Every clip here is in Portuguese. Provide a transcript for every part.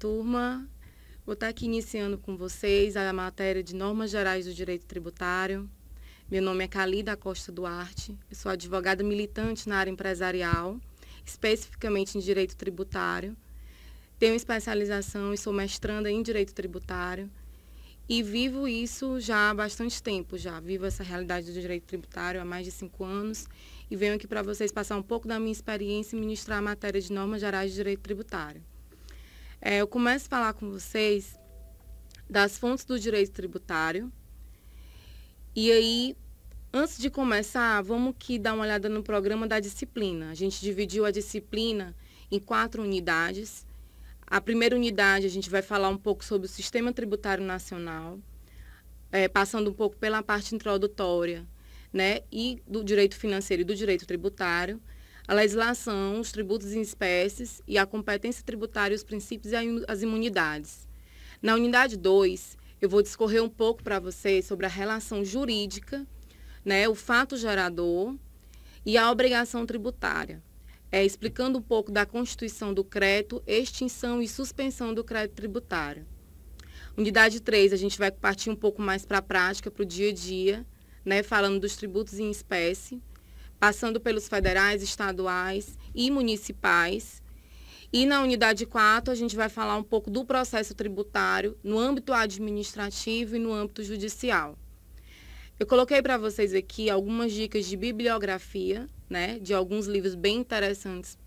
turma. Vou estar aqui iniciando com vocês a matéria de Normas Gerais do Direito Tributário. Meu nome é Calida Costa Duarte, eu sou advogada militante na área empresarial, especificamente em Direito Tributário. Tenho especialização e sou mestranda em Direito Tributário. E vivo isso já há bastante tempo, já vivo essa realidade do direito tributário há mais de cinco anos e venho aqui para vocês passar um pouco da minha experiência e ministrar a matéria de normas gerais de direito tributário. É, eu começo a falar com vocês das fontes do direito tributário. E aí, antes de começar, vamos que dar uma olhada no programa da disciplina. A gente dividiu a disciplina em quatro unidades. A primeira unidade, a gente vai falar um pouco sobre o sistema tributário nacional, é, passando um pouco pela parte introdutória, né, e do direito financeiro e do direito tributário a legislação, os tributos em espécies e a competência tributária, os princípios e as imunidades. Na unidade 2, eu vou discorrer um pouco para vocês sobre a relação jurídica, né, o fato gerador e a obrigação tributária, é, explicando um pouco da constituição do crédito, extinção e suspensão do crédito tributário. Unidade 3, a gente vai partir um pouco mais para a prática, para o dia a dia, né, falando dos tributos em espécie passando pelos federais, estaduais e municipais. E na unidade 4, a gente vai falar um pouco do processo tributário no âmbito administrativo e no âmbito judicial. Eu coloquei para vocês aqui algumas dicas de bibliografia, né, de alguns livros bem interessantes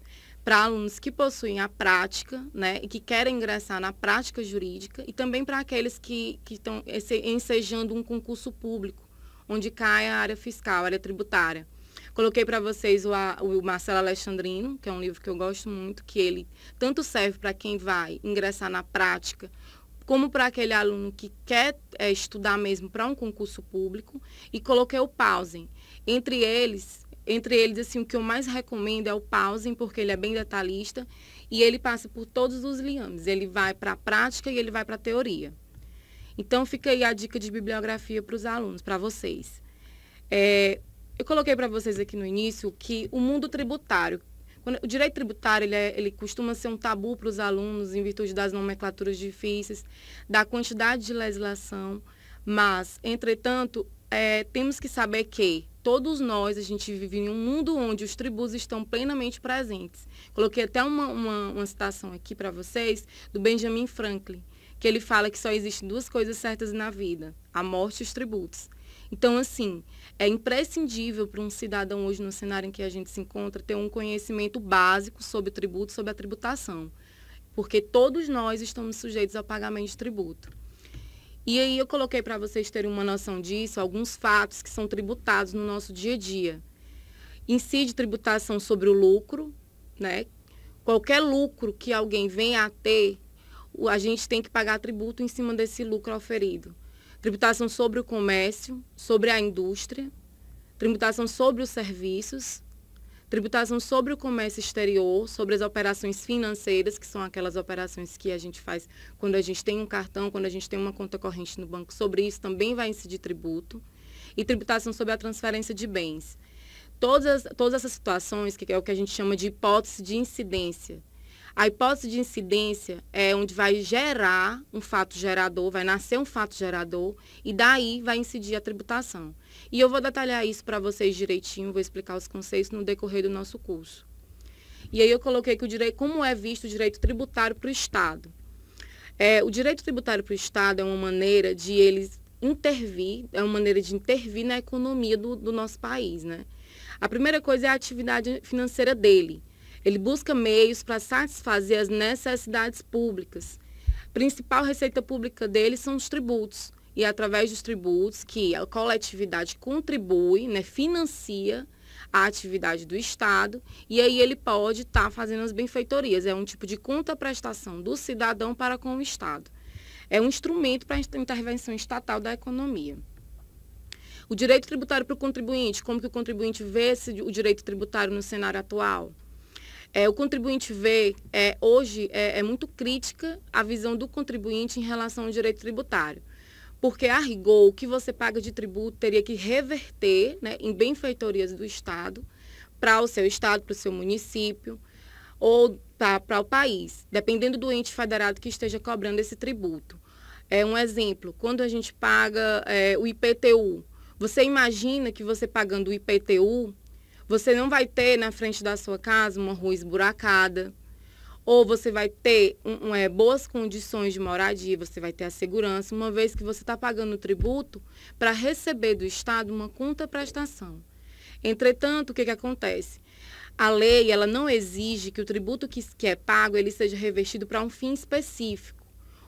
para alunos que possuem a prática, né, e que querem ingressar na prática jurídica, e também para aqueles que, que estão ensejando um concurso público, onde cai a área fiscal, a área tributária. Coloquei para vocês o, a, o Marcelo Alexandrino, que é um livro que eu gosto muito, que ele tanto serve para quem vai ingressar na prática, como para aquele aluno que quer é, estudar mesmo para um concurso público. E coloquei o Pausen. Entre eles, entre eles, assim, o que eu mais recomendo é o Pausen, porque ele é bem detalhista e ele passa por todos os liames. Ele vai para a prática e ele vai para a teoria. Então, fica aí a dica de bibliografia para os alunos, para vocês. É, eu coloquei para vocês aqui no início que o mundo tributário, quando, o direito tributário ele, é, ele costuma ser um tabu para os alunos em virtude das nomenclaturas difíceis, da quantidade de legislação, mas, entretanto, é, temos que saber que todos nós, a gente vive em um mundo onde os tributos estão plenamente presentes. Coloquei até uma, uma, uma citação aqui para vocês do Benjamin Franklin, que ele fala que só existem duas coisas certas na vida, a morte e os tributos. Então, assim, é imprescindível para um cidadão hoje no cenário em que a gente se encontra ter um conhecimento básico sobre o tributo, sobre a tributação, porque todos nós estamos sujeitos ao pagamento de tributo. E aí eu coloquei para vocês terem uma noção disso alguns fatos que são tributados no nosso dia a dia. Incide tributação sobre o lucro, né? Qualquer lucro que alguém venha a ter, a gente tem que pagar tributo em cima desse lucro oferido tributação sobre o comércio, sobre a indústria, tributação sobre os serviços, tributação sobre o comércio exterior, sobre as operações financeiras, que são aquelas operações que a gente faz quando a gente tem um cartão, quando a gente tem uma conta corrente no banco. Sobre isso também vai incidir tributo. E tributação sobre a transferência de bens. Todas, todas essas situações, que é o que a gente chama de hipótese de incidência, a hipótese de incidência é onde vai gerar um fato gerador, vai nascer um fato gerador e daí vai incidir a tributação. E eu vou detalhar isso para vocês direitinho, vou explicar os conceitos no decorrer do nosso curso. E aí eu coloquei que o direito, como é visto o direito tributário para o Estado. É, o direito tributário para o Estado é uma maneira de eles intervir, é uma maneira de intervir na economia do, do nosso país, né? A primeira coisa é a atividade financeira dele. Ele busca meios para satisfazer as necessidades públicas. A principal receita pública dele são os tributos. E é através dos tributos que a coletividade contribui, né, financia a atividade do Estado e aí ele pode estar tá fazendo as benfeitorias. É um tipo de contraprestação do cidadão para com o Estado. É um instrumento para a intervenção estatal da economia. O direito tributário para o contribuinte, como que o contribuinte vê esse, o direito tributário no cenário atual? É, o contribuinte vê, é, hoje, é, é, muito crítica a visão do contribuinte em relação ao direito tributário. Porque, a rigor, o que você paga de tributo teria que reverter né, em benfeitorias do Estado para o seu Estado, para o seu município ou para o país, dependendo do ente federado que esteja cobrando esse tributo. É um exemplo, quando a gente paga é, o IPTU, você imagina que você pagando o IPTU, você não vai ter na frente da sua casa uma rua esburacada, ou você vai ter um, um, é, boas condições de moradia, você vai ter a segurança, uma vez que você está pagando o tributo para receber do Estado uma contraprestação. Entretanto, o que, que acontece? A lei ela não exige que o tributo que, que é pago ele seja revestido para um fim específico.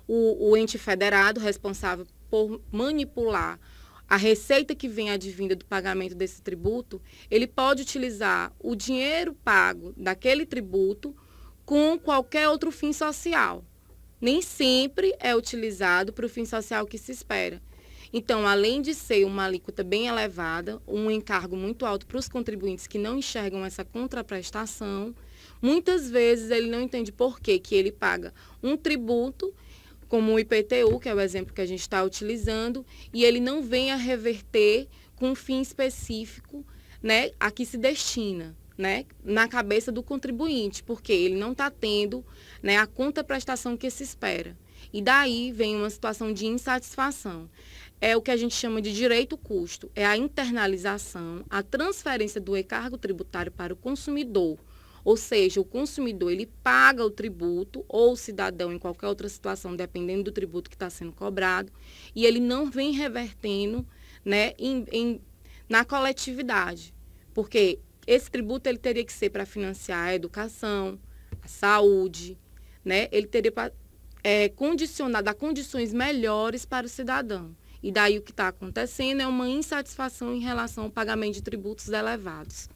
O, o ente federado responsável por manipular a receita que vem advinda do pagamento desse tributo, ele pode utilizar o dinheiro pago daquele tributo com qualquer outro fim social. Nem sempre é utilizado para o fim social que se espera. Então, além de ser uma alíquota bem elevada, um encargo muito alto para os contribuintes que não enxergam essa contraprestação, muitas vezes ele não entende por que, que ele paga um tributo como o IPTU, que é o exemplo que a gente está utilizando, e ele não vem a reverter com um fim específico né, a que se destina. Né, na cabeça do contribuinte, porque ele não está tendo né, a contraprestação que se espera. E daí vem uma situação de insatisfação. É o que a gente chama de direito custo, é a internalização, a transferência do encargo tributário para o consumidor, ou seja, o consumidor ele paga o tributo, ou o cidadão em qualquer outra situação, dependendo do tributo que está sendo cobrado, e ele não vem revertendo né, em, em, na coletividade. Porque esse tributo ele teria que ser para financiar a educação, a saúde, né? ele teria pra, é, condicionar, dar condições melhores para o cidadão. E daí o que está acontecendo é uma insatisfação em relação ao pagamento de tributos elevados.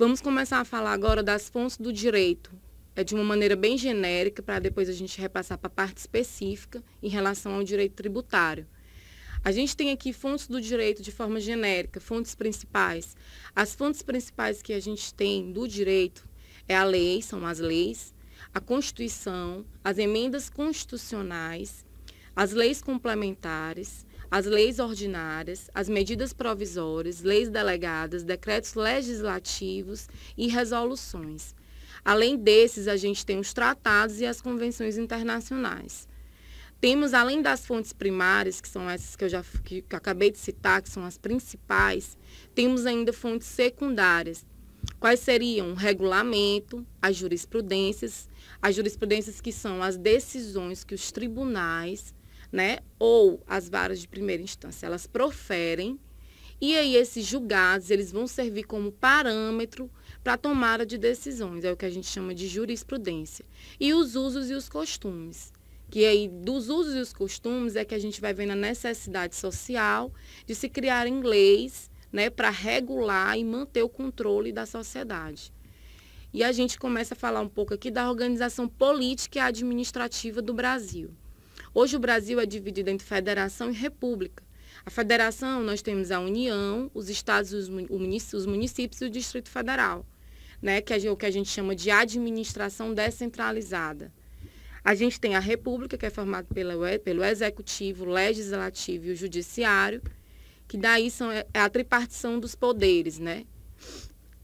Vamos começar a falar agora das fontes do direito, é de uma maneira bem genérica, para depois a gente repassar para a parte específica em relação ao direito tributário. A gente tem aqui fontes do direito de forma genérica, fontes principais. As fontes principais que a gente tem do direito é a lei, são as leis, a Constituição, as emendas constitucionais, as leis complementares, as leis ordinárias, as medidas provisórias, leis delegadas, decretos legislativos e resoluções. Além desses, a gente tem os tratados e as convenções internacionais. Temos, além das fontes primárias, que são essas que eu já que, que eu acabei de citar, que são as principais, temos ainda fontes secundárias. Quais seriam o regulamento, as jurisprudências, as jurisprudências que são as decisões que os tribunais né? Ou as varas de primeira instância, elas proferem e aí esses julgados, eles vão servir como parâmetro para tomada de decisões, é o que a gente chama de jurisprudência. E os usos e os costumes, que aí dos usos e os costumes é que a gente vai vendo a necessidade social de se criarem leis, né, para regular e manter o controle da sociedade. E a gente começa a falar um pouco aqui da organização política e administrativa do Brasil. Hoje o Brasil é dividido entre federação e república. A federação, nós temos a União, os estados, os municípios e o Distrito Federal, né, que é o que a gente chama de administração descentralizada. A gente tem a República, que é formada pelo Executivo, Legislativo e o Judiciário, que daí são, é, é a tripartição dos poderes, né?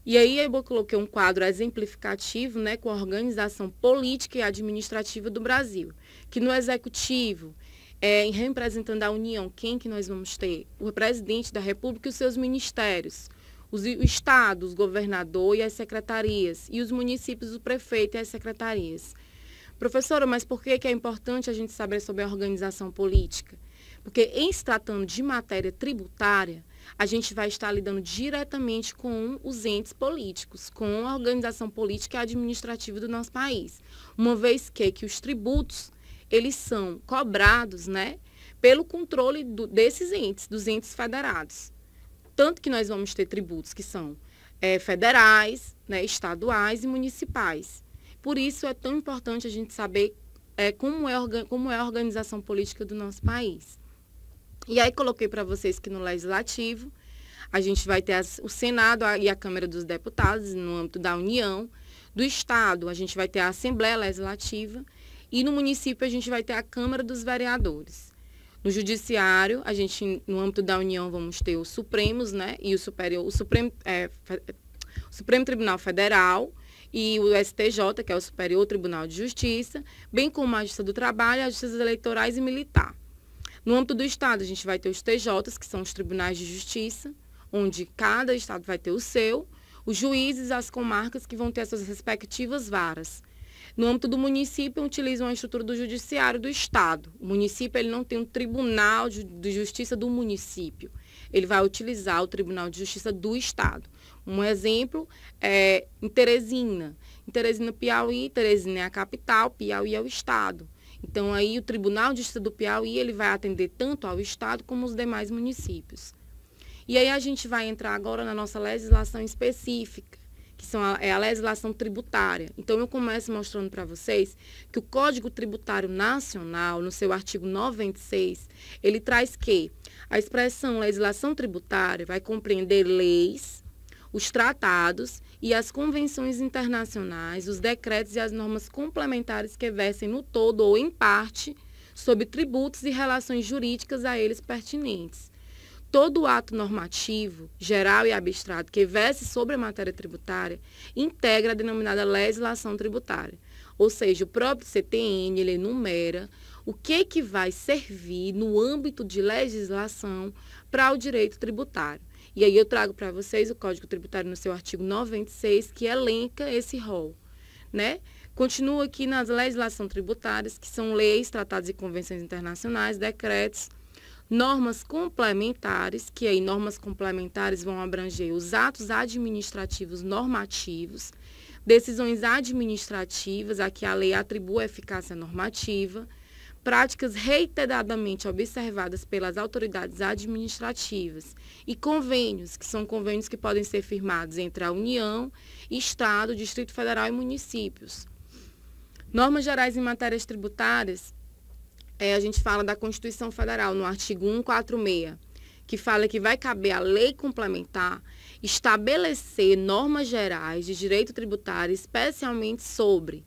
E aí eu coloquei um quadro exemplificativo né, com a organização política e administrativa do Brasil, que no executivo, é, representando a União, quem que nós vamos ter? O presidente da República e os seus ministérios, os estados, o governador e as secretarias, e os municípios, o prefeito e as secretarias. Professora, mas por que, que é importante a gente saber sobre a organização política? Porque em se tratando de matéria tributária, a gente vai estar lidando diretamente com os entes políticos, com a organização política e administrativa do nosso país. Uma vez que, que os tributos, eles são cobrados, né, pelo controle do, desses entes, dos entes federados. Tanto que nós vamos ter tributos que são é, federais, né, estaduais e municipais. Por isso é tão importante a gente saber é, como, é, como é a organização política do nosso país. E aí coloquei para vocês que no Legislativo a gente vai ter as, o Senado e a Câmara dos Deputados no âmbito da União. Do Estado, a gente vai ter a Assembleia Legislativa e no município a gente vai ter a Câmara dos Vereadores. No Judiciário, a gente, no âmbito da União, vamos ter os Supremos, né? E o Superior, o Supremo, é, o Supremo Tribunal Federal e o STJ, que é o Superior Tribunal de Justiça, bem como a Justiça do Trabalho, as Justiças Eleitorais e Militar. No âmbito do Estado, a gente vai ter os TJs, que são os Tribunais de Justiça, onde cada Estado vai ter o seu, os juízes, as comarcas, que vão ter as suas respectivas varas. No âmbito do município, utilizam a estrutura do judiciário do Estado. O município ele não tem um tribunal de justiça do município. Ele vai utilizar o Tribunal de Justiça do Estado. Um exemplo é em Teresina. Em Teresina, Piauí, Teresina é a capital, Piauí é o Estado. Então aí o Tribunal de Justiça do Piauí ele vai atender tanto ao estado como os demais municípios. E aí a gente vai entrar agora na nossa legislação específica, que são a, é a legislação tributária. Então eu começo mostrando para vocês que o Código Tributário Nacional, no seu artigo 96, ele traz que a expressão legislação tributária vai compreender leis, os tratados e as convenções internacionais, os decretos e as normas complementares que versem no todo ou em parte sobre tributos e relações jurídicas a eles pertinentes. Todo ato normativo, geral e abstrato, que verse sobre a matéria tributária, integra a denominada legislação tributária. Ou seja, o próprio CTN ele enumera o que, é que vai servir no âmbito de legislação para o direito tributário. E aí eu trago para vocês o Código Tributário no seu artigo 96, que elenca esse rol, né? Continua aqui nas legislações tributárias, que são leis, tratados e convenções internacionais, decretos, normas complementares, que aí normas complementares vão abranger os atos administrativos normativos, decisões administrativas, a que a lei atribui eficácia normativa, práticas reiteradamente observadas pelas autoridades administrativas e convênios, que são convênios que podem ser firmados entre a União, Estado, Distrito Federal e municípios. Normas gerais em matérias tributárias, é, a gente fala da Constituição Federal, no artigo 146, que fala que vai caber à lei complementar estabelecer normas gerais de direito tributário, especialmente sobre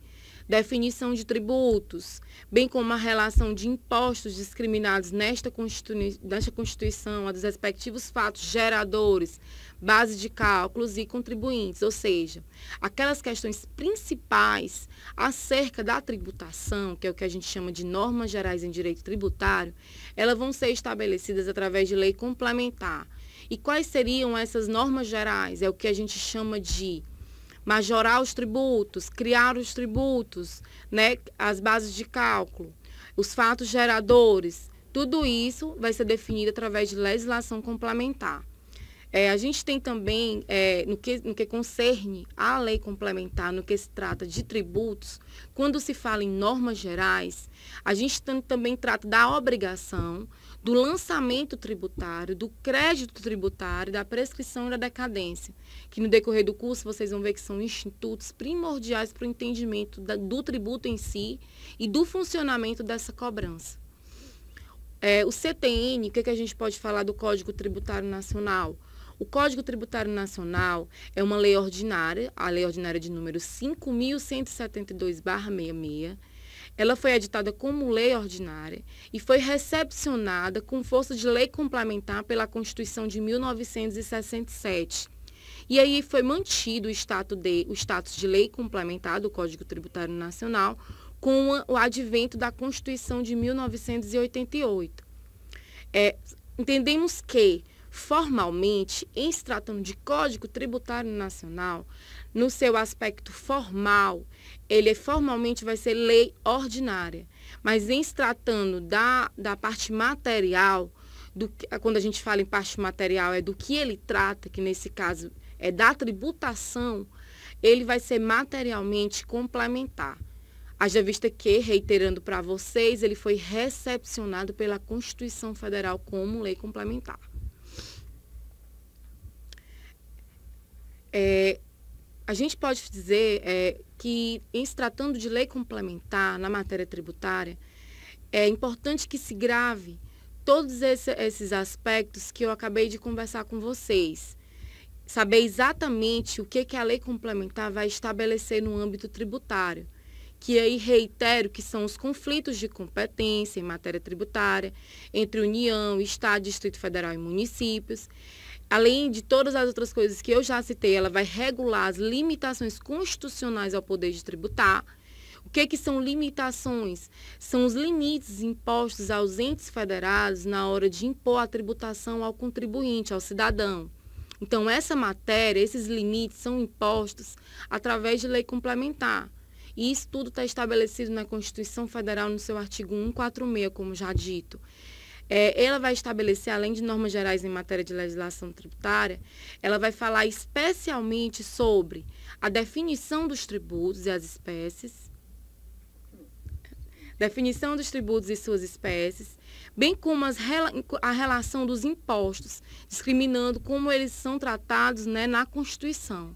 definição de tributos, bem como a relação de impostos discriminados nesta, Constitui nesta Constituição, a dos respectivos fatos geradores, base de cálculos e contribuintes, ou seja, aquelas questões principais acerca da tributação, que é o que a gente chama de normas gerais em direito tributário, elas vão ser estabelecidas através de lei complementar. E quais seriam essas normas gerais? É o que a gente chama de majorar os tributos, criar os tributos, né, as bases de cálculo, os fatos geradores, tudo isso vai ser definido através de legislação complementar. É, a gente tem também, é, no, que, no que concerne à lei complementar, no que se trata de tributos, quando se fala em normas gerais, a gente também trata da obrigação do lançamento tributário, do crédito tributário, da prescrição e da decadência, que no decorrer do curso vocês vão ver que são institutos primordiais para o entendimento da, do tributo em si e do funcionamento dessa cobrança. É, o CTN, o que, é que a gente pode falar do Código Tributário Nacional? O Código Tributário Nacional é uma lei ordinária, a lei ordinária de número 5.172-66, ela foi editada como lei ordinária e foi recepcionada com força de lei complementar pela Constituição de 1967. E aí foi mantido o status de, o status de lei complementar do Código Tributário Nacional com o advento da Constituição de 1988. É, entendemos que, formalmente, em se tratando de Código Tributário Nacional, no seu aspecto formal, ele formalmente vai ser lei ordinária. Mas em se tratando da, da parte material, do, quando a gente fala em parte material, é do que ele trata, que nesse caso é da tributação, ele vai ser materialmente complementar. Haja vista que, reiterando para vocês, ele foi recepcionado pela Constituição Federal como lei complementar. É, a gente pode dizer é, que, em se tratando de lei complementar na matéria tributária, é importante que se grave todos esse, esses aspectos que eu acabei de conversar com vocês. Saber exatamente o que, que a lei complementar vai estabelecer no âmbito tributário que aí reitero que são os conflitos de competência em matéria tributária entre União, Estado, Distrito Federal e municípios além de todas as outras coisas que eu já citei, ela vai regular as limitações constitucionais ao poder de tributar. O que, é que são limitações? São os limites impostos aos entes federados na hora de impor a tributação ao contribuinte, ao cidadão. Então, essa matéria, esses limites são impostos através de lei complementar. E isso tudo está estabelecido na Constituição Federal, no seu artigo 146, como já dito. É, ela vai estabelecer, além de normas gerais em matéria de legislação tributária, ela vai falar especialmente sobre a definição dos tributos e as espécies, definição dos tributos e suas espécies, bem como as, a relação dos impostos, discriminando como eles são tratados né, na Constituição,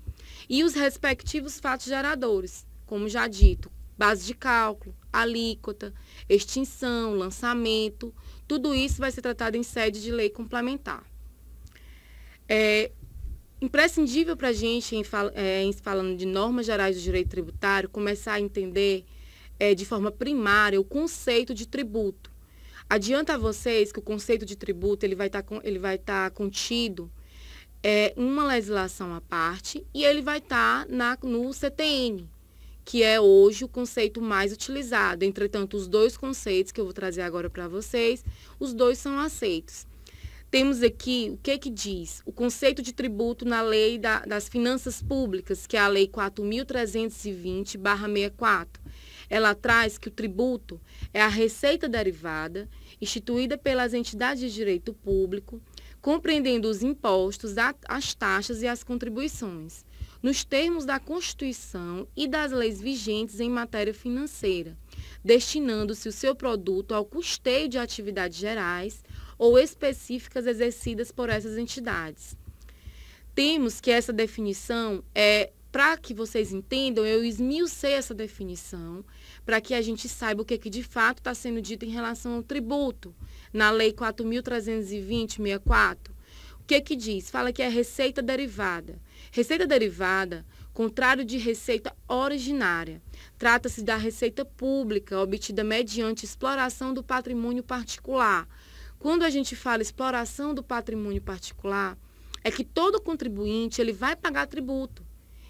e os respectivos fatos geradores, como já dito, base de cálculo, alíquota, extinção, lançamento, tudo isso vai ser tratado em sede de lei complementar. É imprescindível para a gente, em, é, em, falando de normas gerais do direito tributário, começar a entender é, de forma primária o conceito de tributo. Adianta a vocês que o conceito de tributo ele vai estar tá, estar tá contido é uma legislação à parte e ele vai estar tá na, no CTN, que é hoje o conceito mais utilizado. Entretanto, os dois conceitos que eu vou trazer agora para vocês, os dois são aceitos. Temos aqui o que é que diz? O conceito de tributo na Lei da, das Finanças Públicas, que é a Lei 4.320-64. Ela traz que o tributo é a receita derivada instituída pelas entidades de direito público, compreendendo os impostos, as taxas e as contribuições nos termos da Constituição e das leis vigentes em matéria financeira, destinando-se o seu produto ao custeio de atividades gerais ou específicas exercidas por essas entidades. Temos que essa definição é para que vocês entendam, eu esmiucei essa definição para que a gente saiba o que, que de fato está sendo dito em relação ao tributo na Lei 4.320-64 que é que diz? Fala que é receita derivada. Receita derivada, contrário de receita originária. Trata-se da receita pública obtida mediante exploração do patrimônio particular. Quando a gente fala exploração do patrimônio particular, é que todo contribuinte ele vai pagar tributo.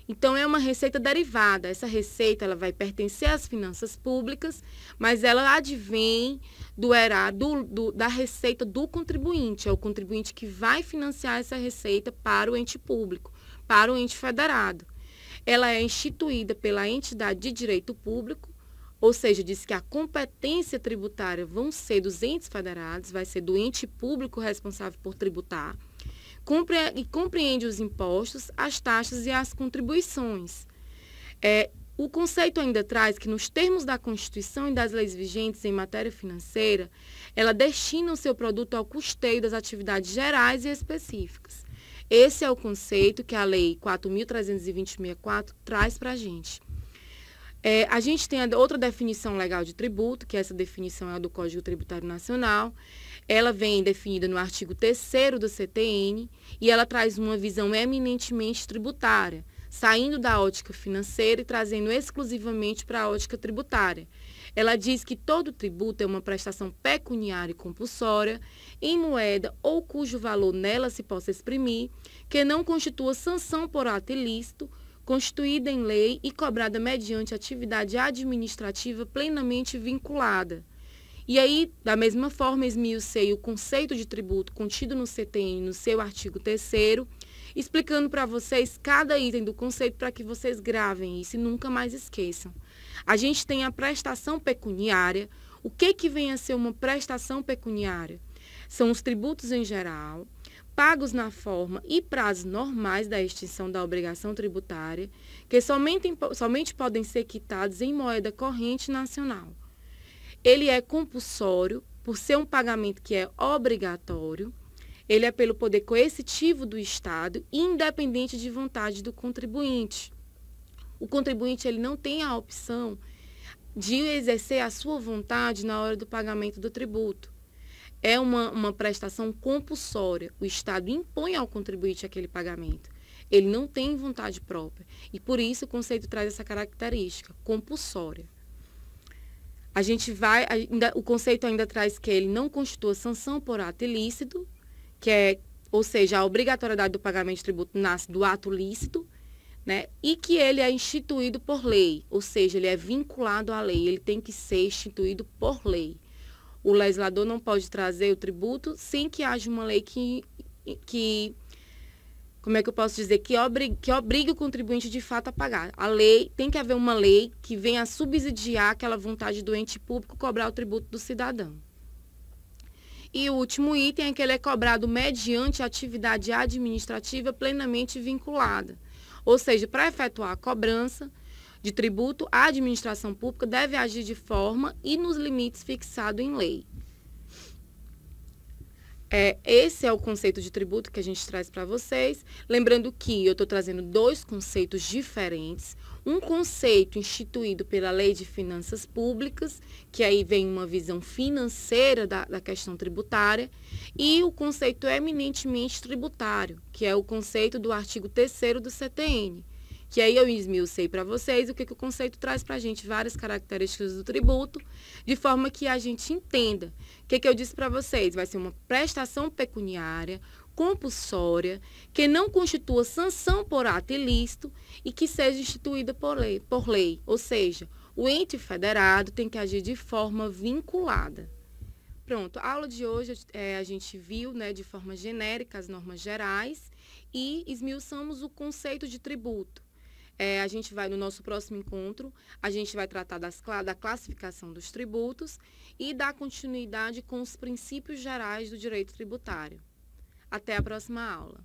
Então é uma receita derivada. Essa receita ela vai pertencer às finanças públicas, mas ela advém do ERA, do, do, da receita do contribuinte. É o contribuinte que vai financiar essa receita para o ente público, para o ente federado. Ela é instituída pela entidade de direito público, ou seja, diz que a competência tributária vão ser dos entes federados, vai ser do ente público responsável por tributar compre e compreende os impostos, as taxas e as contribuições. É, o conceito ainda traz que, nos termos da Constituição e das leis vigentes em matéria financeira, ela destina o seu produto ao custeio das atividades gerais e específicas. Esse é o conceito que a Lei 4.326.4 traz para a gente. É, a gente tem outra definição legal de tributo, que essa definição é a do Código Tributário Nacional, ela vem definida no artigo 3 do CTN e ela traz uma visão eminentemente tributária, saindo da ótica financeira e trazendo exclusivamente para a ótica tributária. Ela diz que todo tributo é uma prestação pecuniária e compulsória em moeda ou cujo valor nela se possa exprimir, que não constitua sanção por ato ilícito, constituída em lei e cobrada mediante atividade administrativa plenamente vinculada. E aí, da mesma forma, esmiucei o conceito de tributo contido no CTN, no seu artigo 3 explicando para vocês cada item do conceito para que vocês gravem isso e nunca mais esqueçam. A gente tem a prestação pecuniária. O que, que vem a ser uma prestação pecuniária? São os tributos em geral, pagos na forma e prazos normais da extinção da obrigação tributária, que somente, somente podem ser quitados em moeda corrente nacional. Ele é compulsório, por ser um pagamento que é obrigatório, ele é pelo poder coercitivo do Estado, independente de vontade do contribuinte. O contribuinte ele não tem a opção de exercer a sua vontade na hora do pagamento do tributo. É uma, uma prestação compulsória. O Estado impõe ao contribuinte aquele pagamento. Ele não tem vontade própria. E por isso o conceito traz essa característica compulsória a gente vai. Ainda, o conceito ainda traz que ele não constitua sanção por ato ilícito, que é, ou seja, a obrigatoriedade do pagamento de tributo nasce do ato lícito, né? E que ele é instituído por lei, ou seja, ele é vinculado à lei, ele tem que ser instituído por lei. O legislador não pode trazer o tributo sem que haja uma lei que, que como é que eu posso dizer, que obrigue, que obrigue o contribuinte de fato a pagar. A lei, tem que haver uma lei que venha subsidiar aquela vontade do ente público cobrar o tributo do cidadão. E o último item é que ele é cobrado mediante atividade administrativa plenamente vinculada. Ou seja, para efetuar a cobrança de tributo, a administração pública deve agir de forma e nos limites fixados em lei. É, esse é o conceito de tributo que a gente traz para vocês. Lembrando que eu estou trazendo dois conceitos diferentes. Um conceito instituído pela Lei de Finanças Públicas, que aí vem uma visão financeira da, da questão tributária, e o conceito eminentemente tributário, que é o conceito do artigo 3 do CTN. Que aí eu esmiucei para vocês o que, que o conceito traz para a gente, várias características do tributo, de forma que a gente entenda. O que, que eu disse para vocês? Vai ser uma prestação pecuniária compulsória, que não constitua sanção por ato ilícito e que seja instituída por lei, por lei. Ou seja, o ente federado tem que agir de forma vinculada. Pronto, a aula de hoje é, a gente viu né, de forma genérica as normas gerais e esmiuçamos o conceito de tributo. É, a gente vai, no nosso próximo encontro, a gente vai tratar das, da classificação dos tributos e da continuidade com os princípios gerais do direito tributário. Até a próxima aula.